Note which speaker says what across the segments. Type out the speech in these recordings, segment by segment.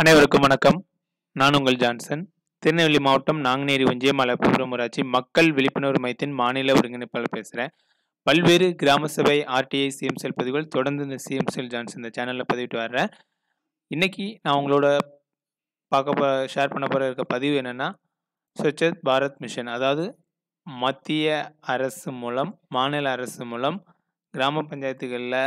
Speaker 1: அனைவருக்கும் வணக்கம் நான் உங்கள் ஜான்சன் திருநெல்வேலி மாவட்டம் நாங்குநேரி ஒன்றியம் மலப்புரம் ஊராட்சி மக்கள் விழிப்புணர்வு மையத்தின் மாநில ஒருங்கிணைப்பாளர் பேசுகிறேன் பல்வேறு கிராம சபை ஆர்டிஐ சிஎம் செல் பதிவுகள் தொடர்ந்து இந்த சிஎம் செல் ஜான்சன் இந்த சேனலில் பதிவிட்டு வர்றேன் இன்றைக்கி நான் உங்களோட பார்க்க போ ஷேர் பண்ண போகிற இருக்க பதிவு என்னென்னா ஸ்வச்சத் பாரத் மிஷன் அதாவது மத்திய அரசு மூலம் மாநில அரசு மூலம் கிராம பஞ்சாயத்துகளில்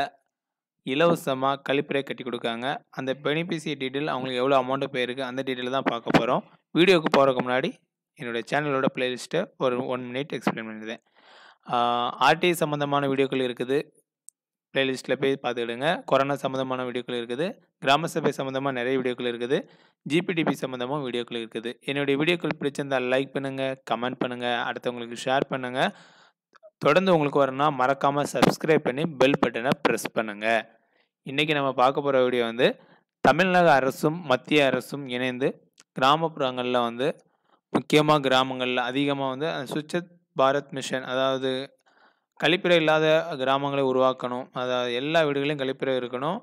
Speaker 1: இலவசமாக கழிப்பறை கட்டி கொடுக்காங்க அந்த பெனிஃபிஷியரி டீட்டெயில் அவங்களுக்கு எவ்வளோ அமௌண்ட்டு போயிருக்கு அந்த டீட்டெயில் தான் பார்க்க போகிறோம் வீடியோவுக்கு போகிறதுக்கு முன்னாடி என்னுடைய சேனலோட பிளேலிஸ்ட்டை ஒரு ஒன் மினிட் எக்ஸ்பிளைன் பண்ணிடுறேன் ஆர்டி சம்மந்தமான வீடியோக்கள் இருக்குது பிளேலிஸ்ட்டில் போய் பார்த்துக்கிடுங்க கொரோனா சம்மந்தமான வீடியோக்கள் இருக்குது கிராம சபை சம்மந்தமாக நிறைய வீடியோக்கள் இருக்குது ஜிபிடிபி சம்மந்தமாக வீடியோக்கள் இருக்குது என்னுடைய வீடியோக்கள் பிடிச்சிருந்தால் லைக் பண்ணுங்கள் கமெண்ட் பண்ணுங்கள் அடுத்தவங்களுக்கு ஷேர் பண்ணுங்கள் தொடர்ந்து உங்களுக்கு வரணும்னா மறக்காமல் சப்ஸ்கிரைப் பண்ணி பெல் பட்டனை ப்ரெஸ் பண்ணுங்கள் இன்றைக்கி நம்ம பார்க்க போகிற வீடியோ வந்து தமிழக அரசும் மத்திய அரசும் இணைந்து கிராமப்புறங்களில் வந்து முக்கியமாக கிராமங்களில் அதிகமாக வந்து சுச்சத் பாரத் மிஷன் அதாவது கழிப்பிறை இல்லாத கிராமங்களை உருவாக்கணும் அதாவது எல்லா வீடுகளையும் கழிப்பிறை இருக்கணும்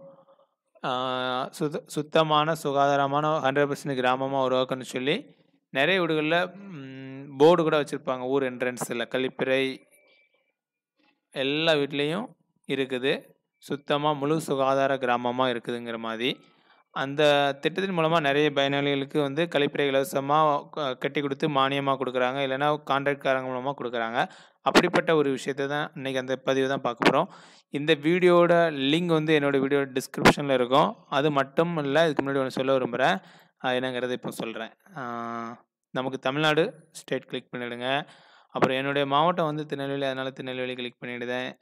Speaker 1: சுத்த சுத்தமான சுகாதாரமான ஹண்ட்ரட் பர்சன்ட் கிராமமாக உருவாக்கணும்னு சொல்லி நிறைய வீடுகளில் போர்டு கூட வச்சுருப்பாங்க ஊர் என்ட்ரன்ஸில் கழிப்பிறை எல்லா வீட்லேயும் இருக்குது சுத்தமாக முழு சுகாதார கிராமமாக இருக்குதுங்கிற மாதிரி அந்த திட்டத்தின் மூலமாக நிறைய பயனாளிகளுக்கு வந்து கழிப்பறை இலவசமாக கட்டி கொடுத்து மானியமாக கொடுக்குறாங்க இல்லைனா கான்ட்ராக்ட்காரங்க மூலமாக கொடுக்குறாங்க அப்படிப்பட்ட ஒரு விஷயத்தை தான் இன்றைக்கி அந்த பதிவு தான் பார்க்க போகிறோம் இந்த வீடியோட லிங்க் வந்து என்னோடய வீடியோ டிஸ்கிரிப்ஷனில் இருக்கும் அது மட்டும் இல்லை இதுக்கு முன்னாடி ஒன்று சொல்ல விரும்புகிறேன் என்னங்கிறத இப்போ சொல்கிறேன் நமக்கு தமிழ்நாடு ஸ்டேட் கிளிக் பண்ணிவிடுங்க அப்புறம் என்னுடைய மாவட்டம் வந்து திருநெல்வேலி அதனால் திருநெல்வேலி கிளிக் பண்ணிவிடுதேன்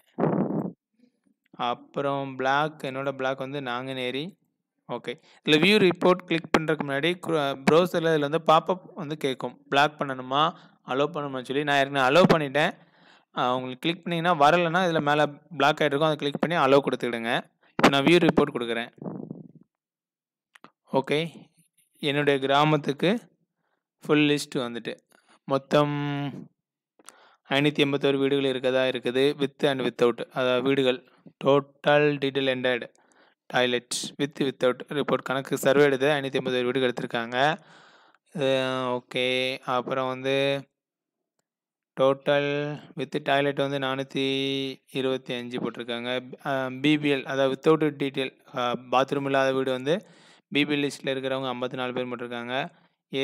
Speaker 1: அப்புறம் பிளாக் என்னோடய பிளாக் வந்து நாங்குநேரி ஓகே இதில் வியூ ரிப்போர்ட் கிளிக் பண்ணுறதுக்கு முன்னாடி ப்ரௌசரில் இதில் வந்து பாப்பப் வந்து கேட்கும் பிளாக் பண்ணணுமா அலோவ் பண்ணணுமா சொல்லி நான் ஏற்கனவே அலோவ் பண்ணிட்டேன் உங்களுக்கு கிளிக் பண்ணிங்கன்னா வரலைன்னா இதில் மேலே பிளாக் ஆகிட்ருக்கும் அதை கிளிக் பண்ணி அலோவ் கொடுத்துக்கிடுங்க இப்போ நான் வியூ ரிப்போர்ட் கொடுக்குறேன் ஓகே என்னுடைய கிராமத்துக்கு ஃபுல் லிஸ்ட் வந்துட்டு மொத்தம் ஐநூற்றி எண்பத்தோரு வீடுகள் இருக்கதா இருக்குது வித் அண்ட் வித் அவுட் அதாவது வீடுகள் total detail ended toilets with without report கணக்கு சர்வே எடுத்து ஐநூற்றி எண்பத்தோரு வீடுகள் எடுத்திருக்காங்க ஓகே அப்புறம் வந்து டோட்டல் வித்து டாய்லெட் வந்து நானூற்றி இருபத்தி அஞ்சு போட்டிருக்காங்க பிபிஎல் அதாவது அவுட் டீட்டெயில் பாத்ரூம் இல்லாத வீடு வந்து பிபிஎல் லிஸ்ட்டில் இருக்கிறவங்க ஐம்பத்தி நாலு பேர் போட்டிருக்காங்க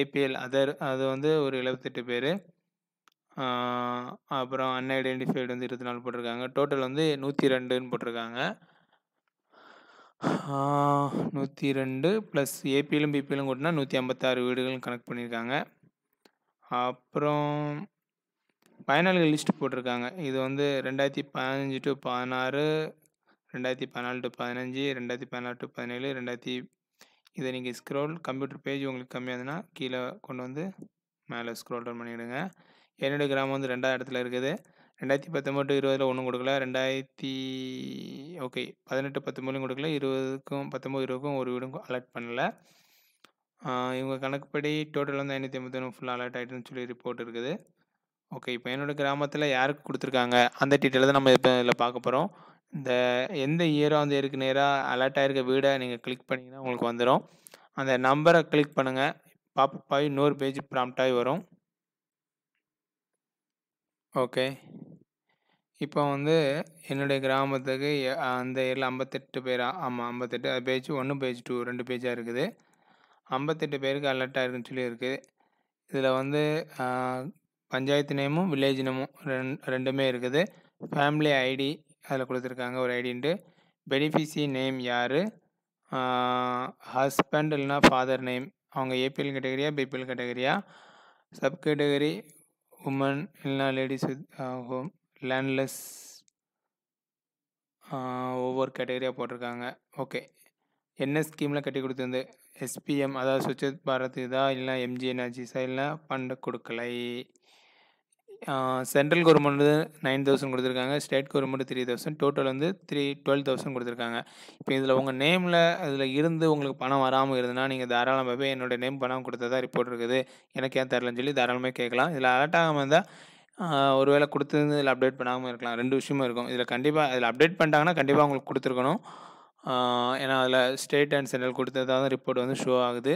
Speaker 1: ஏபிஎல் அதர் அது வந்து ஒரு எழுபத்தெட்டு பேர் அப்புறம் அன்ஐடென்டிஃபைடு வந்து இருபத்தி நாலு போட்டிருக்காங்க டோட்டல் வந்து நூற்றி ரெண்டுன்னு போட்டிருக்காங்க நூற்றி ரெண்டு ப்ளஸ் ஏபியிலும் பிபியிலும் கூட்டினா நூற்றி ஐம்பத்தாறு வீடுகளும் கனெக்ட் பண்ணியிருக்காங்க அப்புறம் பயனாளிகள் லிஸ்ட் போட்டிருக்காங்க இது வந்து ரெண்டாயிரத்தி பதினஞ்சு டு பதினாறு ரெண்டாயிரத்தி பதினாலு டு பதினஞ்சு ரெண்டாயிரத்தி பதினாறு டு பதினேழு ரெண்டாயிரத்தி இதை நீங்கள் ஸ்க்ரோல் கம்ப்யூட்டர் பேஜ் உங்களுக்கு கம்மியாக இருந்ததுன்னா கீழே கொண்டு வந்து மேலே ஸ்க்ரோல் டவுன் பண்ணிவிடுங்க என்னுடைய கிராமம் வந்து ரெண்டாவது இடத்துல இருக்குது ரெண்டாயிரத்தி பத்தொம்போது இருபதில் ஒன்றும் கொடுக்கல ரெண்டாயிரத்தி ஓகே பதினெட்டு பத்தொம்போதுலையும் கொடுக்கல இருபதுக்கும் பத்தொம்போது இருபதுக்கும் ஒரு வீடும் அலாட் பண்ணல இவங்க கணக்குப்படி டோட்டல் வந்து ஐநூற்றி ஐம்பத்தொன்று ஃபுல்லாக அலாட் ஆகிட்டுன்னு சொல்லி ரிப்போர்ட் இருக்குது ஓகே இப்போ என்னோடய கிராமத்தில் யாருக்கு கொடுத்துருக்காங்க அந்த டீட்டெயில் தான் நம்ம இப்போ இதில் பார்க்க போகிறோம் இந்த எந்த இயரோ அந்த இயருக்கு நேராக அலர்ட் ஆகிருக்க வீடை நீங்கள் கிளிக் பண்ணிங்கன்னா உங்களுக்கு வந்துடும் அந்த நம்பரை கிளிக் பண்ணுங்கள் பாப்பாய் நூறு பேஜ் ப்ராம்ப்டாகி வரும் ஓகே. இப்போ வந்து என்னுடைய கிராமத்துக்கு அந்த ஏரியில் ஐம்பத்தெட்டு பேரா? ஆமாம் ஐம்பத்தெட்டு அது பேஜ் ஒன்று பேஜ் டூ ரெண்டு பேஜாக இருக்குது. ஐம்பத்தெட்டு பேருக்கு அலர்ட்டாக இருக்குன்னு சொல்லி இருக்குது இதில் வந்து பஞ்சாயத்து நேமும், வில்லேஜ் நேமும் ரெண் ரெண்டுமே இருக்குது. ஃபேமிலி ஐடி அதில் கொடுத்துருக்காங்க ஒரு ஐடின்ட்டு. பெனிஃபிஷி நேம் யார் ஹஸ்பண்ட் இல்லைனா ஃபாதர் நேம். அவங்க ஏபிஎல் கேட்டகரியா? பிபிஎல் கேட்டகரியா? சப் கேட்டகரி உமன் இல்லைனா லேடிஸ் வித் ஹோம் லேண்ட்லெஸ் ஒவ்வொரு கேட்டகரியாக போட்டிருக்காங்க ஓகே என்ன ஸ்கீமில் கட்டி கொடுத்துருந்து எஸ்பிஎம் அதாவது சுச்சத் பாரத் இதா இல்லைனா எம்ஜி எனர்ஜிஸா இல்லை பண்டு கொடுக்கலை சென்ட்ரல் கவர்மெண்ட் வந்து நைன் தௌசண்ட் கொடுத்துருக்காங்க state government three thousand total வந்து த்ரீ டுவெல் தௌசண்ட் கொடுத்துருக்காங்க இப்போ இதில் உங்கள் நேமில் அதில் இருந்து உங்களுக்கு பணம் வராமல் இருந்ததுன்னா நீங்கள் தாராளமாகவே என்னோடய நேம் பணம் கொடுத்ததாக ரிப்போர்ட் இருக்குது எனக்கு ஏன் தரலன்னு சொல்லி தாராளமாக கேட்கலாம் இதில் அலர்ட் ஆகாமல் இருந்தால் ஒரு வேளை கொடுத்துருந்து இதில் அப்டேட் பண்ணாமல் இருக்கலாம் ரெண்டு விஷயமும் இருக்கும் இதில் கண்டிப்பாக இதில் அப்டேட் பண்ணிட்டாங்கன்னா கண்டிப்பாக உங்களுக்கு கொடுத்துருக்கணும் ஏன்னா அதில் ஸ்டேட் அண்ட் சென்ட்ரல் கொடுத்ததாக தான் ரிப்போர்ட் வந்து ஷோ ஆகுது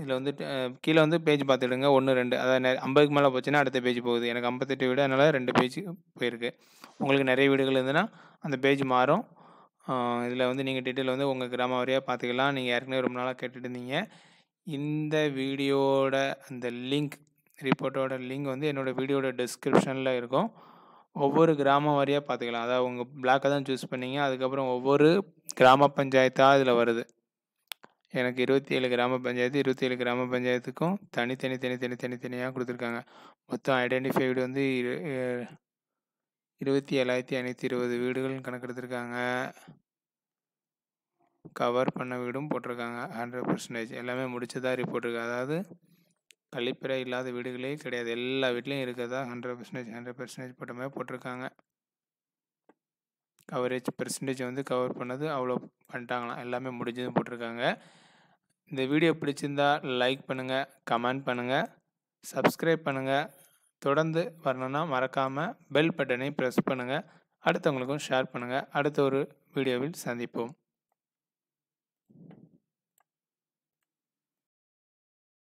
Speaker 1: இதில் வந்துட்டு கீழே வந்து பேஜ் பார்த்துடுங்க. ஒன்று ரெண்டு அதான் ஐம்பதுக்கு மேலே போச்சுன்னா அடுத்த பேஜ் போகுது. எனக்கு ஐம்பத்தெட்டு வீடு அதனால் ரெண்டு பேஜ் போயிருக்கு. உங்களுக்கு நிறைய வீடுகள் இருந்ததுன்னா, அந்த பேஜ் மாறும். இதில் வந்து நீங்கள் டீட்டெயில் வந்து உங்கள் கிராமம் வரையாக பார்த்துக்கலாம். நீங்கள் ஏற்கனவே ரொம்ப நாளாக கேட்டுட்டு இருந்தீங்க. இந்த வீடியோவோட அந்த லிங்க் ரிப்போர்ட்டோட லிங்க் வந்து என்னோட வீடியோட டிஸ்கிரிப்ஷனில் இருக்கும். ஒவ்வொரு கிராமம் வரையாக பார்த்துக்கலாம். அதாவது உங்கள் பிளாக்கை தான் சூஸ் பண்ணிங்க அதுக்கப்புறம் ஒவ்வொரு கிராம பஞ்சாயத்தாக இதில் வருது. எனக்கு இருபத்தி ஏழு கிராம பஞ்சாயத்து இருபத்தி ஏழு கிராம பஞ்சாயத்துக்கும் தனித்தனி தனி தனி தனித்தனியாக கொடுத்துருக்காங்க மொத்தம் ஐடென்டிஃபைடு வந்து இரு இருபத்தி ஏழாயிரத்தி ஐநூற்றி இருபது வீடுகள் கணக்கெடுத்துருக்காங்க கவர் பண்ண வீடும் போட்டிருக்காங்க ஹண்ட்ரட் பர்சன்டேஜ் எல்லாமே முடிச்சதாக ரிப்போர்ட் இருக்குது அதாவது கழிப்பறை இல்லாத வீடுகளே கிடையாது எல்லா வீட்லேயும் இருக்கிறதா ஹண்ட்ரட் பர்சன்டேஜ் ஹண்ட்ரட் பர்சன்டேஜ் போட்ட மாதிரி போட்டிருக்காங்க கவரேஜ் பெர்சன்டேஜ் வந்து கவர் பண்ணது அவ்வளோ பண்ணிட்டாங்களாம் எல்லாமே முடிஞ்சதும் போட்டிருக்காங்க இந்த வீடியோ பிடிச்சிருந்தா லைக் பண்ணுங்கள் கமெண்ட் பண்ணுங்கள் சப்ஸ்கிரைப் பண்ணுங்கள் தொடர்ந்து வரணும்னா மறக்காமல் பெல் பட்டனை ப்ரெஸ் பண்ணுங்கள் அடுத்தவங்களுக்கும் ஷேர் பண்ணுங்கள் அடுத்த ஒரு வீடியோவில் சந்திப்போம்